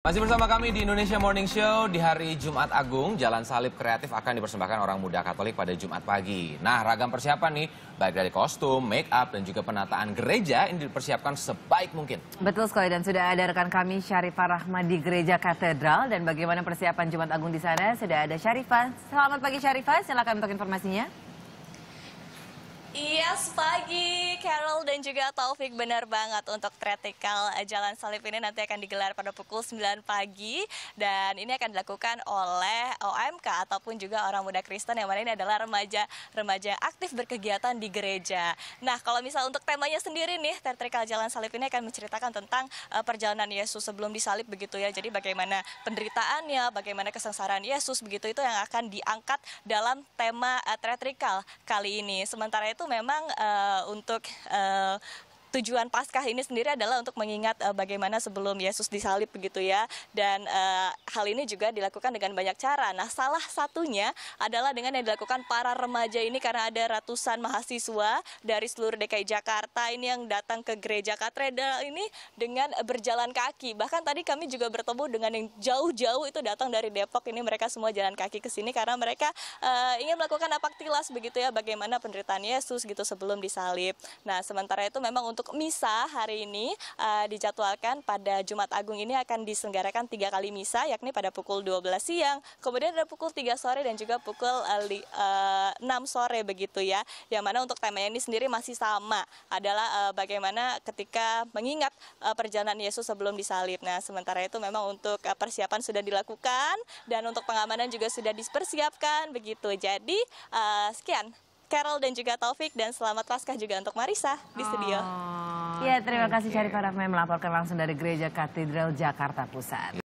Masih bersama kami di Indonesia Morning Show di hari Jumat Agung, Jalan Salib Kreatif akan dipersembahkan orang muda Katolik pada Jumat pagi. Nah, ragam persiapan nih, baik dari kostum, make up, dan juga penataan gereja ini dipersiapkan sebaik mungkin. Betul sekali, dan sudah ada rekan kami Syarifah Rahma di Gereja Katedral. Dan bagaimana persiapan Jumat Agung di sana? Sudah ada Syarifah. Selamat pagi Syarifah, silakan untuk informasinya. Yes, pagi Carol dan juga Taufik benar banget untuk Tretikal eh, Jalan Salib ini nanti akan digelar pada pukul 9 pagi dan ini akan dilakukan oleh OMK ataupun juga orang muda Kristen yang mana ini adalah remaja remaja aktif berkegiatan di gereja. Nah, kalau misal untuk temanya sendiri nih, Tretikal Jalan Salib ini akan menceritakan tentang uh, perjalanan Yesus sebelum disalib begitu ya. Jadi bagaimana penderitaannya, bagaimana kesengsaraan Yesus begitu itu yang akan diangkat dalam tema uh, eh, Tretikal kali ini. Sementara itu memang uh, untuk uh, tujuan Paskah ini sendiri adalah untuk mengingat uh, bagaimana sebelum Yesus disalib begitu ya. Dan uh, hal ini juga dilakukan dengan banyak cara. Nah, salah satunya adalah dengan yang dilakukan para remaja ini karena ada ratusan mahasiswa dari seluruh DKI Jakarta ini yang datang ke gereja Katedral ini dengan berjalan kaki. Bahkan tadi kami juga bertemu dengan yang jauh-jauh itu datang dari Depok ini mereka semua jalan kaki ke sini karena mereka uh, ingin melakukan apaktilas begitu ya bagaimana penderitaan Yesus gitu sebelum disalib. Nah, sementara itu memang untuk untuk misa hari ini uh, dijadwalkan pada Jumat Agung ini akan diselenggarakan tiga kali misa yakni pada pukul 12 siang, kemudian ada pukul 3 sore dan juga pukul uh, eh, 6 eh, sore begitu ya. Yang mana untuk temanya ini sendiri masih sama adalah uh, bagaimana ketika mengingat uh, perjalanan Yesus sebelum disalib. Nah, sementara itu memang untuk uh, persiapan sudah dilakukan dan untuk pengamanan juga sudah dipersiapkan begitu. Jadi uh, sekian Carol dan juga Taufik dan selamat Paskah juga untuk Marisa di studio. Oh, ya, terima kasih Syarifah Rahman melaporkan langsung dari Gereja Katedral Jakarta Pusat.